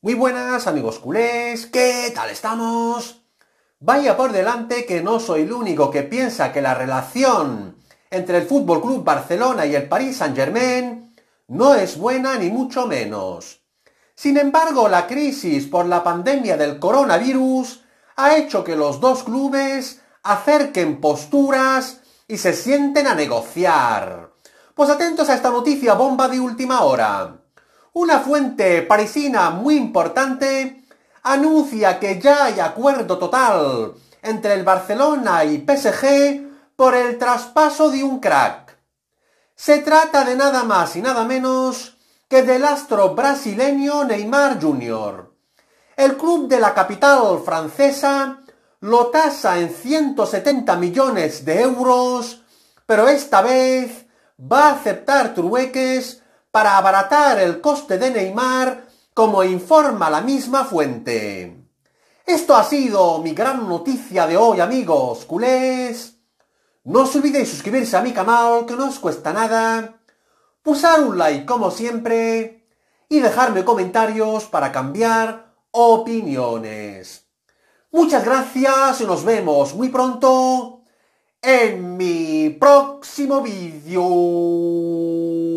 Muy buenas amigos culés, ¿qué tal estamos? Vaya por delante que no soy el único que piensa que la relación entre el Fútbol Club Barcelona y el Paris Saint-Germain no es buena ni mucho menos. Sin embargo, la crisis por la pandemia del coronavirus ha hecho que los dos clubes acerquen posturas y se sienten a negociar. Pues atentos a esta noticia bomba de última hora. Una fuente parisina muy importante anuncia que ya hay acuerdo total entre el Barcelona y PSG por el traspaso de un crack. Se trata de nada más y nada menos que del astro brasileño Neymar Jr. El club de la capital francesa lo tasa en 170 millones de euros, pero esta vez va a aceptar trueques para abaratar el coste de Neymar, como informa la misma fuente. Esto ha sido mi gran noticia de hoy, amigos culés. No os olvidéis suscribirse a mi canal, que no os cuesta nada, pulsar un like como siempre y dejarme comentarios para cambiar opiniones. Muchas gracias y nos vemos muy pronto en mi próximo vídeo.